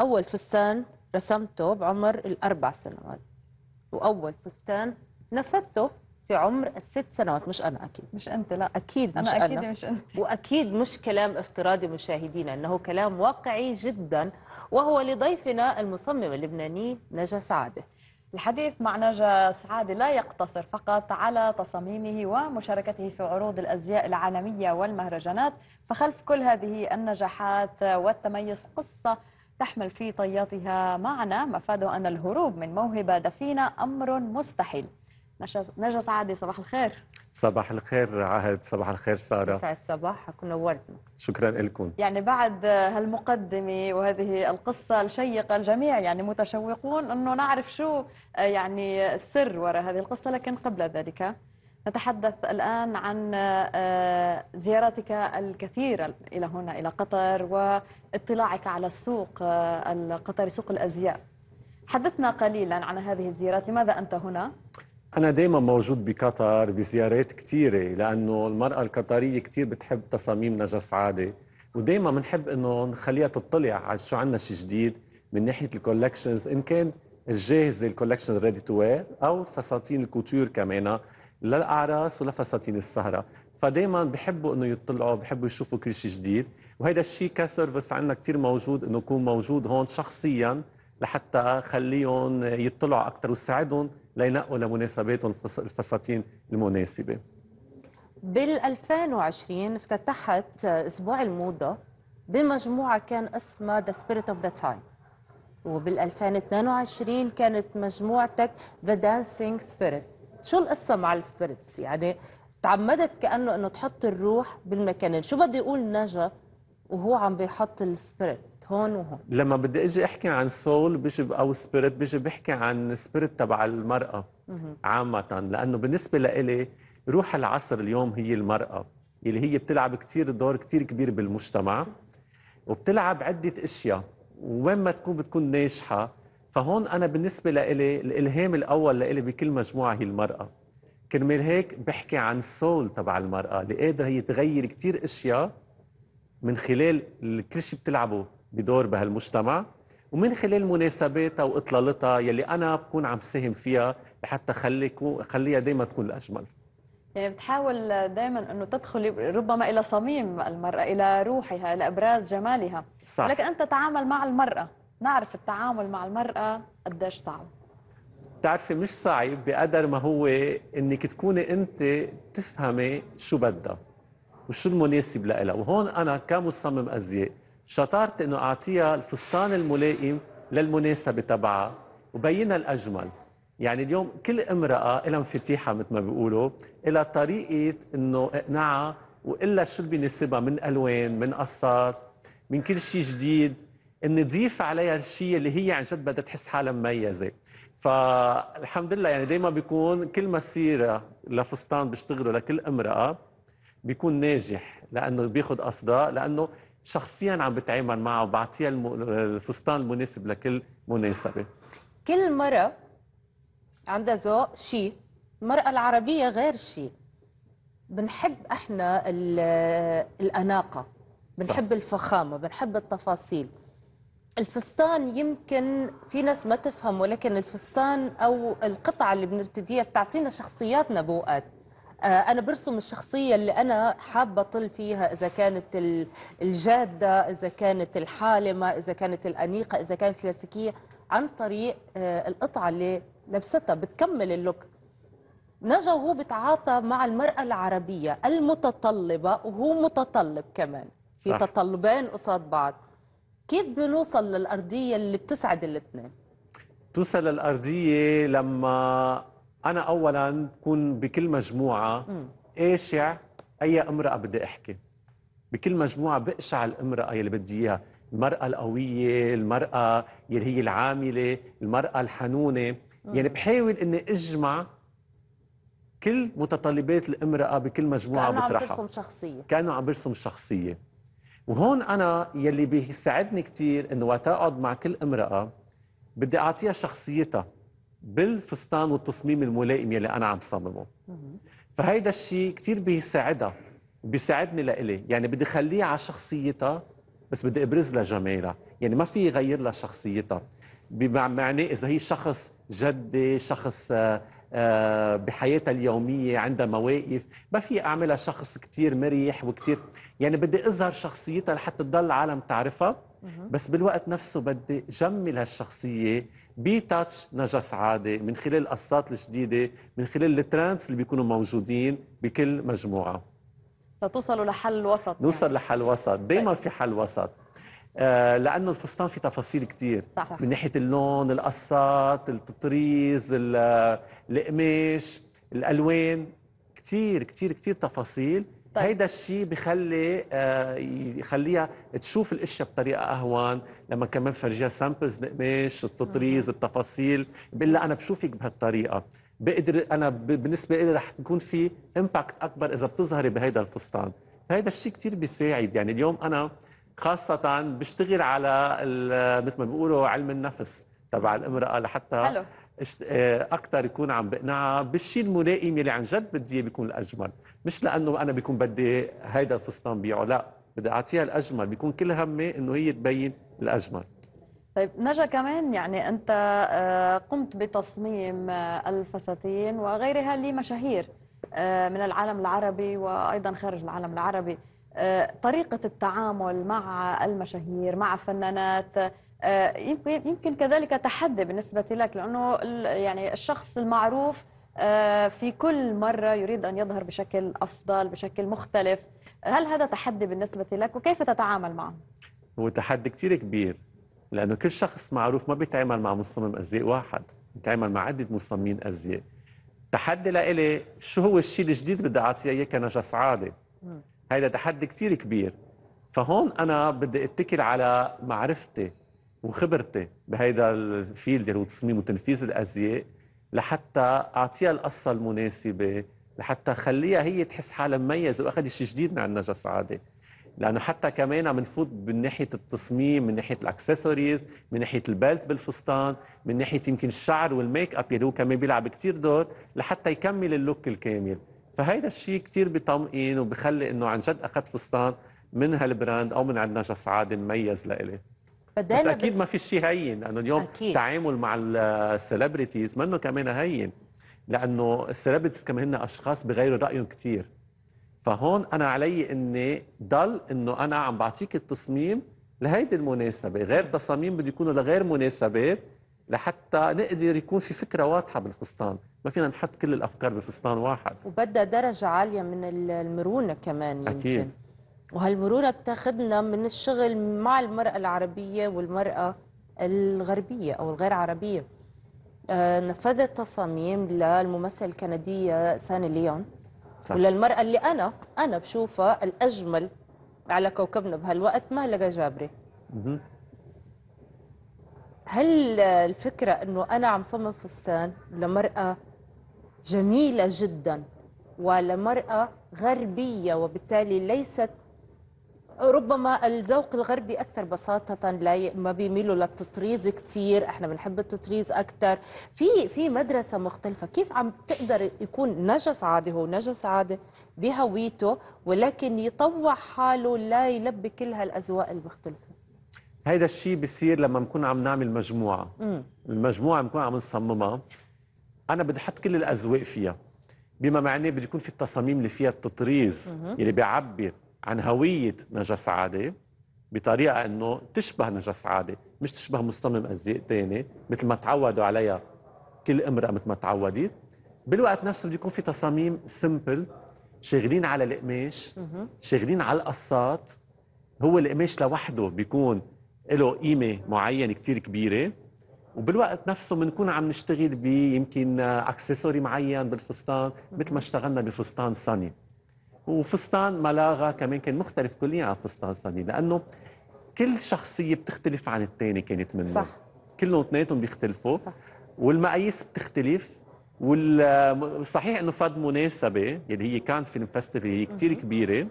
أول فستان رسمته بعمر الأربع سنوات وأول فستان نفذته في عمر الست سنوات مش أنا أكيد مش أنت لا أكيد مش أنا أكيد أنا. مش أنت وأكيد مش كلام افتراضي مشاهدينا إنه كلام واقعي جدا وهو لضيفنا المصمم اللبناني نجا سعاده الحديث مع نجا سعادة لا يقتصر فقط على تصاميمه ومشاركته في عروض الأزياء العالمية والمهرجانات فخلف كل هذه النجاحات والتميز قصة تحمل في طياتها معنى مفاده أن الهروب من موهبة دفينة أمر مستحيل نجا سعادة صباح الخير صباح الخير عهد صباح الخير سارة الصباح كنا ونورتنا شكرا لكم يعني بعد هالمقدمة وهذه القصة الشيقة الجميع يعني متشوقون أنه نعرف شو آه، يعني السر وراء هذه القصة لكن قبل ذلك نتحدث الآن عن آه، زياراتك الكثيرة إلى هنا إلى قطر واطلاعك على السوق آه، القطري سوق الأزياء حدثنا قليلا عن هذه الزيارات لماذا أنت هنا؟ أنا دائما موجود بقطر بزيارات كثيرة لأنه المرأة القطرية كثير بتحب تصاميم نجا سعادة ودائما بنحب إنه نخليها تطلع على شو عندنا شيء جديد من ناحية الكولكشنز إن كان الجاهزة الكولكشن ريدي تو وير أو فساتين الكوتور كمان للاعراس ولفساتين السهره فدائما بحبوا انه يطلعوا بحبوا يشوفوا كل شيء جديد وهذا الشيء كسيرفيس عندنا كثير موجود انه يكون موجود هون شخصيا لحتى خليهم يطلعوا اكثر وساعدهم لينقوا لمناسباتهم الفساتين المناسبه بال 2020 افتتحت اسبوع الموضه بمجموعه كان اسمها ذا سبيريت اوف ذا تايم وبال 2022 كانت مجموعتك ذا دانسينج سبيريت شو القصه مع السبيريتس يعني تعمدت كانه انه تحط الروح بالمكانين شو بده يقول نجا وهو عم بيحط السبيريت هون وهون لما بدي اجي احكي عن سول بيجي او سبيريت بيجي بحكي عن سبيريت تبع المراه عامه لانه بالنسبه لإلي روح العصر اليوم هي المراه اللي هي بتلعب كثير دور كثير كبير بالمجتمع وبتلعب عده اشياء وين ما تكون بتكون ناجحه فهون انا بالنسبه لإلي الالهام الاول لإلي بكل مجموعه هي المراه كرمال هيك بحكي عن السول تبع المراه اللي قادره هي تغير كثير اشياء من خلال كل شيء بتلعبه بدور بهالمجتمع ومن خلال مناسباتها واطلالتها يلي انا بكون عم ساهم فيها لحتى خليك خليها دائما تكون الاجمل يعني بتحاول دائما انه تدخل ربما الى صميم المراه الى روحها الى ابراز جمالها صح. لكن انت تتعامل مع المراه نعرف التعامل مع المرأة قديش صعب بتعرفي مش صعب بقدر ما هو انك تكوني انت تفهمي شو بدها وشو المناسب لها وهون انا كمصمم ازياء شطارتي انه اعطيها الفستان الملائم للمناسبه تبعها وبينها الاجمل يعني اليوم كل امراه لها انفتيحه مثل ما بيقولوا لها طريقه انه اقنعها والا شو اللي بيناسبها من الوان من قصات من كل شيء جديد نضيف عليها الشيء اللي هي عن جد بدها تحس حالها مميزه فالحمد لله يعني دائما بيكون كل مسيره لفستان بيشتغله لكل امراه بيكون ناجح لانه بياخذ اصداء لانه شخصيا عم بتعامل معه وبعطيها الفستان المناسب لكل مناسبه كل مره عندها ذوق شيء المراه العربيه غير شيء بنحب احنا الاناقه بنحب صح. الفخامه بنحب التفاصيل الفستان يمكن في ناس ما تفهم ولكن الفستان او القطعه اللي بنرتديها بتعطينا شخصياتنا بوقت آه، انا برسم الشخصيه اللي انا حابه اطل فيها اذا كانت الجاده اذا كانت الحالمه اذا كانت الانيقه اذا كانت كلاسيكيه عن طريق آه، القطعه اللي لبستها بتكمل اللوك نجا وهو بتعاطى مع المرأة العربية المتطلبة وهو متطلب كمان في تطلبين قصاد بعض كيف بنوصل للأرضية اللي بتسعد الاثنين؟ توصل للأرضية لما أنا أولا بكون بكل مجموعة قاشع أي امرأة بدي أحكي بكل مجموعة بقشع الامرأة يلي بدي إياها المرأة القوية المرأة يلي هي العاملة المرأة الحنونة يعني بحاول إني أجمع كل متطلبات الامرأة بكل مجموعة بطرحها كأنه عم برسم شخصية كأنه عم برسم شخصية وهون انا يلي بيساعدني كثير انه وقت اقعد مع كل امراه بدي اعطيها شخصيتها بالفستان والتصميم الملائم يلي انا عم صممه فهيدا الشيء كثير بيساعدها بيساعدني لإلي يعني بدي خليه على شخصيتها بس بدي ابرز لها جمالها يعني ما في غير لها شخصيتها بمعنى اذا هي شخص جدي شخص آه، آه، بحياتها اليومية عندها مواقف ما في أعملها شخص كتير مريح وكتير يعني بدي أظهر شخصيتها لحتى تضل العالم تعرفها بس بالوقت نفسه بدي جمل هالشخصية بتاتش نجا سعادة من خلال القصات الجديدة من خلال الترانس اللي بيكونوا موجودين بكل مجموعة لتوصلوا لحل وسط يعني. نوصل يعني. لحل وسط دايما في حل وسط آه، لانه الفستان في تفاصيل كثير من ناحيه اللون القصات التطريز القماش الالوان كثير كثير كثير تفاصيل طيب. هيدا الشيء بخلي آه، يخليها تشوف الاشياء بطريقه اهون لما كمان فرجيها سامبلز القماش التطريز التفاصيل بقول انا بشوفك بهالطريقه بقدر انا بالنسبه لي رح تكون في امباكت اكبر اذا بتظهري بهيدا الفستان فهيدا الشيء كثير بيساعد يعني اليوم انا خاصة بشتغل على مثل ما بيقولوا علم النفس تبع الامرأة لحتى حلو. إيه، اكثر يكون عم بقنعها بالشيء الملائم اللي عن جد بدي بيكون الاجمل مش لانه انا بيكون بدي هيدا الفستان بيعه لا بدي اعطيها الاجمل بيكون كل همي انه هي تبين الاجمل طيب نجا كمان يعني انت آه، قمت بتصميم آه، الفساتين وغيرها لمشاهير آه، من العالم العربي وايضا خارج العالم العربي آه، طريقة التعامل مع المشاهير مع فنانات آه، يمكن يمكن كذلك تحدي بالنسبة لك لأنه يعني الشخص المعروف آه، في كل مرة يريد أن يظهر بشكل أفضل بشكل مختلف هل هذا تحدي بالنسبة لك وكيف تتعامل معه؟ هو تحدي كتير كبير لأنه كل شخص معروف ما بيتعامل مع مصمم أزياء واحد بيتعامل مع عدة مصممين أزياء تحدي لإلي شو هو الشيء الجديد بدي أعطيه إياه كنجس عادي هيدا تحدي كتير كبير فهون انا بدي اتكل على معرفتي وخبرتي بهيدا الفيلد اللي هو تصميم وتنفيذ الازياء لحتى اعطيها القصه المناسبه لحتى خليها هي تحس حالها مميزه واخذ شيء جديد من عندنا سعاده لانه حتى كمان عم نفوت من ناحيه التصميم من ناحيه الاكسسوارز من ناحيه البلت بالفستان من ناحيه يمكن الشعر والميك اب اللي هو كمان بيلعب كثير دور لحتى يكمل اللوك الكامل فهيدا الشيء كثير بيطمئن وبخلي انه عن جد اخذت فستان من هالبراند او من عندنا جس عادي مميز لإلي بس اكيد ما في شيء هين لانه اليوم أكيد. تعامل مع السليبرتيز منه كمان هين لانه السليبرتيز كمان هن اشخاص بغيروا رايهم كثير فهون انا علي اني ضل انه انا عم بعطيك التصميم لهيدي المناسبه غير تصاميم بده يكونوا لغير مناسبات لحتى نقدر يكون في فكره واضحه بالفستان ما فينا نحط كل الافكار بفستان واحد وبدها درجه عاليه من المرونه كمان يمكن اكيد وهالمرونه بتاخذنا من الشغل مع المراه العربيه والمراه الغربيه او الغير عربيه آه، نفذت تصاميم للممثله الكنديه ساني ليون صح. وللمراه اللي انا انا بشوفها الاجمل على كوكبنا بهالوقت ما لقى جابري هل الفكره انه انا عم صمم فستان لمراه جميلة جدا ولمرأة غربية وبالتالي ليست ربما الذوق الغربي اكثر بساطه لا ما بيميلوا للتطريز كثير احنا بنحب التطريز اكثر في في مدرسه مختلفه كيف عم تقدر يكون نجس عادي هو نجس عادي بهويته ولكن يطوع حاله لا يلبي كل هالاذواق المختلفه هيدا الشيء بيصير لما بنكون عم نعمل مجموعه م. المجموعه بنكون عم نصممها انا بدي احط كل الاذواق فيها بما معناه بده يكون في التصاميم اللي فيها التطريز اللي بيعبر عن هويه نجا سعاده بطريقه انه تشبه نجا سعاده مش تشبه مصمم ازياء ثاني مثل ما تعودوا عليها كل امراه مثل ما تعودت بالوقت نفسه بده يكون في تصاميم سمبل شاغلين على القماش شاغلين على القصات هو القماش لوحده بيكون له قيمه معينه كثير كبيره وبالوقت نفسه بنكون عم نشتغل بيمكن اكسسوري معين بالفستان مثل ما اشتغلنا بفستان صني وفستان ملاغه كمان كان مختلف كليا عن فستان صني لانه كل شخصيه بتختلف عن الثاني كانت منه صح كلهم اثنيناتهم بيختلفوا صح والمقاييس بتختلف والصحيح انه فاد مناسبه يلي يعني هي كان فيلم فيستيفال هي كثير كبيره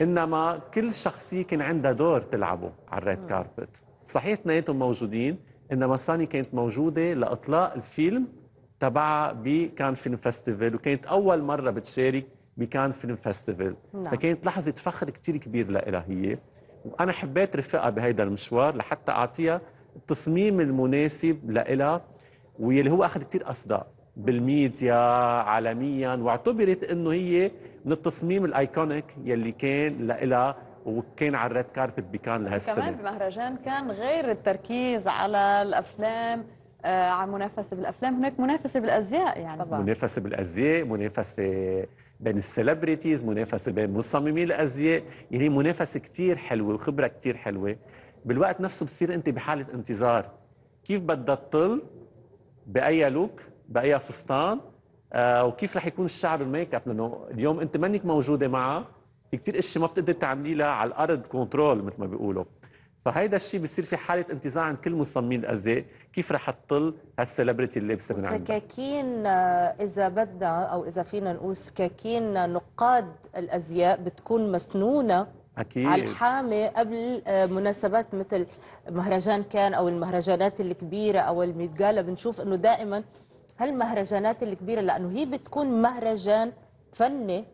انما كل شخصيه كان عندها دور تلعبه على الريد كاربت صحيح اثنيناتهم موجودين انما ساني كانت موجوده لاطلاق الفيلم تبعها بكان فيلم فيستيفال وكانت اول مره بتشارك بكان فيلم فيستيفال نعم. فكانت لحظه فخر كثير كبير لها هي وانا حبيت رفقها بهيدا المشوار لحتى اعطيها التصميم المناسب لها واللي هو اخذ كثير اصداء بالميديا عالميا واعتبرت انه هي من التصميم الايكونيك يلي كان لها وكان على الريد كاربت بكان لهالسنه كمان بمهرجان كان غير التركيز على الافلام آه على منافسه بالافلام هناك منافسه بالازياء يعني طبعا منافسه بالازياء منافسه بين السليبرتيز منافسه بين مصممي الازياء يعني منافسه كثير حلوه وخبره كثير حلوه بالوقت نفسه بتصير انت بحاله انتظار كيف بدها تطل باي لوك باي فستان آه وكيف رح يكون الشعر الميك اب لانه اليوم انت منك موجوده معه في كثير اشياء ما بتقدر تعملي لها على الارض كنترول مثل ما بيقولوا فهيدا الشيء بصير في حاله انتزاع عند كل مصممين الازياء كيف رح تطل هالسليبرتي اللي لابسه من عندها سكاكين آه، اذا بدنا او اذا فينا نقول سكاكين نقاد الازياء بتكون مسنونه أكيد. على الحامة قبل آه، مناسبات مثل مهرجان كان أو المهرجانات الكبيرة أو الميدجالا بنشوف أنه دائما هالمهرجانات الكبيرة لأنه هي بتكون مهرجان فني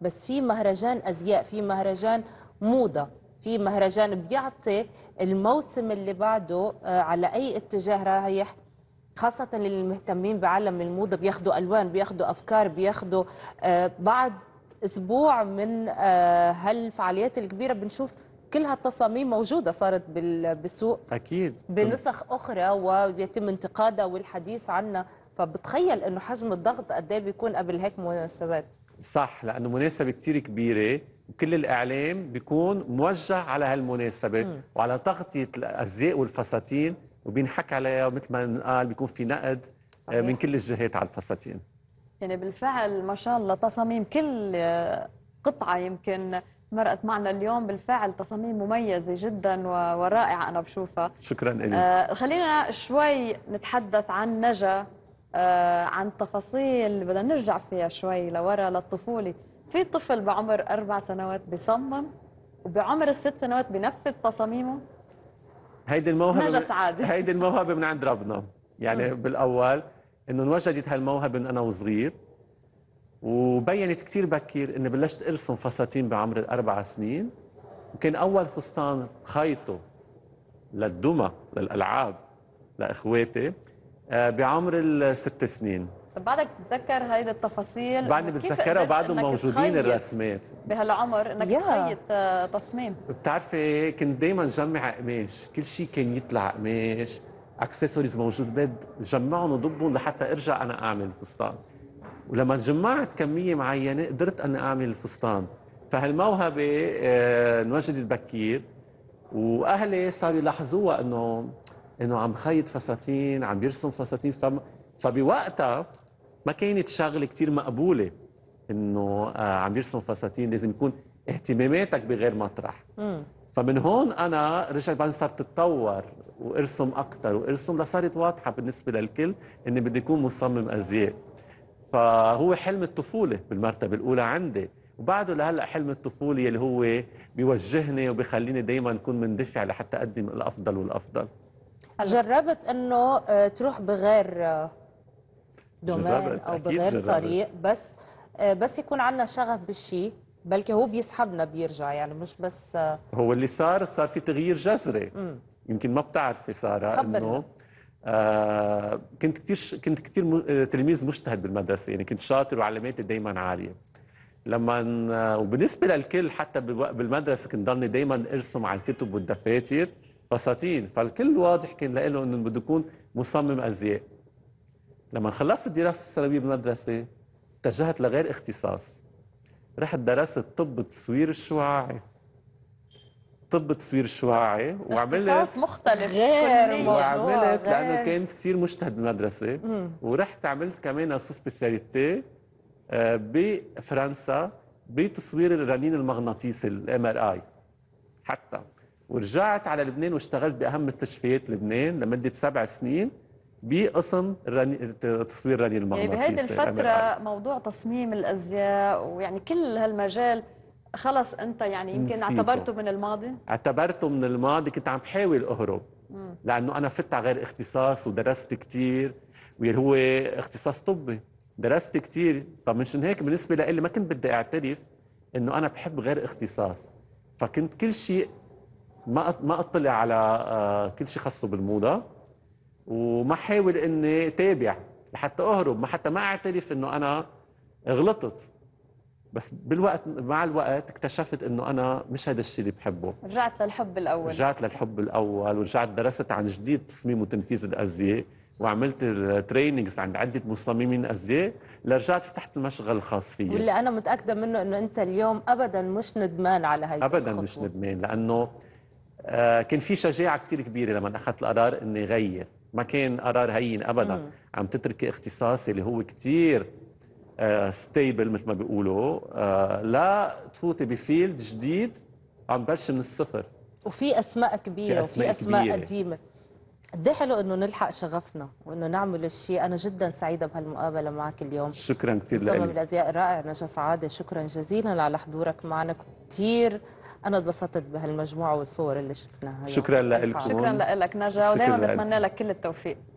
بس في مهرجان ازياء في مهرجان موضه في مهرجان بيعطي الموسم اللي بعده آه، على اي اتجاه رايح خاصة للمهتمين بعالم الموضة بياخدوا ألوان بياخدوا أفكار بياخدوا آه، بعد أسبوع من آه، هالفعاليات الكبيرة بنشوف كل هالتصاميم موجودة صارت بالسوق أكيد بنسخ أخرى ويتم انتقادها والحديث عنها فبتخيل أنه حجم الضغط قد إيه بيكون قبل هيك مناسبات صح لانه مناسبه كثير كبيره وكل الاعلام بيكون موجه على هالمناسبه مم. وعلى تغطيه الازياء والفساتين وبينحكى عليها مثل ما قال بيكون في نقد آه، صحيح. من كل الجهات على الفساتين يعني بالفعل ما شاء الله تصاميم كل آه، قطعه يمكن مرقت معنا اليوم بالفعل تصاميم مميزة جدا ورائعة أنا بشوفها شكرا إلي آه خلينا شوي نتحدث عن نجا آه، عن تفاصيل بدنا نرجع فيها شوي لورا للطفولة في طفل بعمر أربع سنوات بصمم وبعمر الست سنوات بنفذ تصاميمه هيدي الموهبة نجس عادي هيدي الموهبة من عند ربنا يعني آه. بالأول إنه انوجدت هالموهبة من أنا وصغير وبينت كثير بكير إني بلشت أرسم فساتين بعمر الأربع سنين وكان أول فستان خيطه للدمى للألعاب لإخواتي آه، بعمر الست سنين طب بعدك بتتذكر هذه التفاصيل بعدني بتذكرها وبعدهم موجودين الرسمات بهالعمر انك تخيط آه، تصميم بتعرفي كنت دائما جمع قماش كل شيء كان يطلع قماش اكسسوارز موجود بد جمعهم وضبهم لحتى ارجع انا اعمل فستان ولما جمعت كميه معينه قدرت انا اعمل الفستان فهالموهبه آه، انوجدت بكير واهلي صاروا يلاحظوها انه انه عم خيط فساتين عم يرسم فساتين فم فبوقتها ما كانت شغله كثير مقبوله انه آه، عم يرسم فساتين لازم يكون اهتماماتك بغير مطرح فمن هون انا رجعت بعدين صرت اتطور وارسم اكثر وارسم لصارت واضحه بالنسبه للكل اني بدي اكون مصمم ازياء فهو حلم الطفوله بالمرتبه الاولى عندي وبعده لهلا حلم الطفوله اللي هو بيوجهني وبيخليني دائما اكون مندفع لحتى اقدم الافضل والافضل جربت انه آه، تروح بغير آه، دومين او بغير زربت. طريق بس آه، بس يكون عندنا شغف بالشيء بلكي هو بيسحبنا بيرجع يعني مش بس هو اللي صار صار في تغيير جذري يمكن ما بتعرفي ساره انه آه كنت كثير كنت كثير تلميذ مجتهد بالمدرسه يعني كنت شاطر وعلاماتي دائما عاليه لما وبالنسبه للكل حتى بالمدرسه كنت ضلني دائما ارسم على الكتب والدفاتر فساتين فالكل واضح كان له انه بده يكون مصمم ازياء لما خلصت الدراسه الثانويه بالمدرسه اتجهت لغير اختصاص رحت درست طب تصوير الشعاعي طب تصوير الشعاعي وعملت اختصاص مختلف غير وعملت غير. لانه كنت كثير مجتهد بالمدرسه ورحت عملت كمان سو سبيسياليتي آه، بفرنسا بتصوير الرنين المغناطيسي الام ار اي حتى ورجعت على لبنان واشتغلت باهم مستشفيات لبنان لمده سبع سنين بقسم الرني... تصوير رنين المغناطيسي يعني طيب، بهذه الفتره موضوع تصميم الازياء ويعني كل هالمجال خلص انت يعني يمكن نسيته. اعتبرته من الماضي اعتبرته من الماضي كنت عم بحاول اهرب مم. لانه انا فت على غير اختصاص ودرست كثير واللي هو اختصاص طبي درست كثير فمنشان هيك بالنسبه لي ما كنت بدي اعترف انه انا بحب غير اختصاص فكنت كل شيء ما ما اطلع على آه، كل شيء خاصه بالموضه وما حاول اني تابع لحتى اهرب ما حتى ما اعترف انه انا غلطت بس بالوقت مع الوقت اكتشفت انه انا مش هذا الشيء اللي بحبه رجعت للحب الاول رجعت للحب الاول ورجعت درست عن جديد تصميم وتنفيذ الازياء وعملت تريننجز عند عده مصممين ازياء لرجعت فتحت المشغل الخاص فيي واللي انا متاكده منه انه انت اليوم ابدا مش ندمان على هاي ابدا الخطوة. مش ندمان لانه آه، كان في شجاعه كثير كبيره لما اخذت القرار اني غير ما كان قرار هين ابدا مم. عم تتركي اختصاصي اللي هو كثير ستيبل آه، مثل ما بيقولوا آه، لا تفوتي بفيلد جديد عم بلش من الصفر وفي اسماء كبيره في أسماء وفي اسماء كبيرة. قديمه قد إيه حلو انه نلحق شغفنا وانه نعمل الشيء انا جدا سعيده بهالمقابله معك اليوم شكرا كثير لك مصمم الازياء رائع نجا سعاده شكرا جزيلا على حضورك معنا كثير انا اتبسطت بهالمجموعه والصور اللي شفناها شكرا لكم شكرا لك نجا ودائما بتمنى لك كل التوفيق